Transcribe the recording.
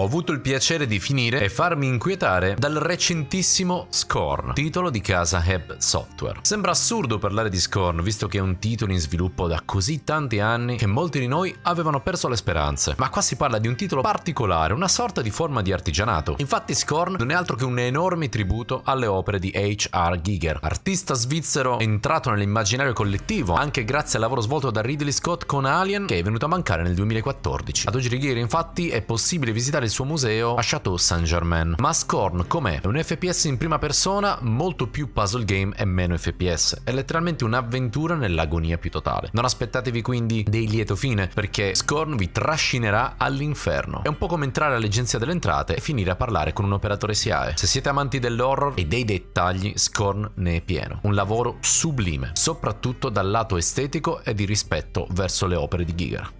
ho avuto il piacere di finire e farmi inquietare dal recentissimo Scorn, titolo di casa Heb Software. Sembra assurdo parlare di Scorn, visto che è un titolo in sviluppo da così tanti anni che molti di noi avevano perso le speranze, ma qua si parla di un titolo particolare, una sorta di forma di artigianato. Infatti Scorn non è altro che un enorme tributo alle opere di H.R. Giger, artista svizzero entrato nell'immaginario collettivo anche grazie al lavoro svolto da Ridley Scott con Alien che è venuto a mancare nel 2014. Ad oggi Giger infatti è possibile visitare il suo museo a Chateau Saint-Germain. Ma Scorn com'è? È un FPS in prima persona, molto più puzzle game e meno FPS. È letteralmente un'avventura nell'agonia più totale. Non aspettatevi quindi dei lieto fine, perché Scorn vi trascinerà all'inferno. È un po' come entrare all'agenzia delle entrate e finire a parlare con un operatore SIAE. Se siete amanti dell'horror e dei dettagli, Scorn ne è pieno. Un lavoro sublime, soprattutto dal lato estetico e di rispetto verso le opere di Giger.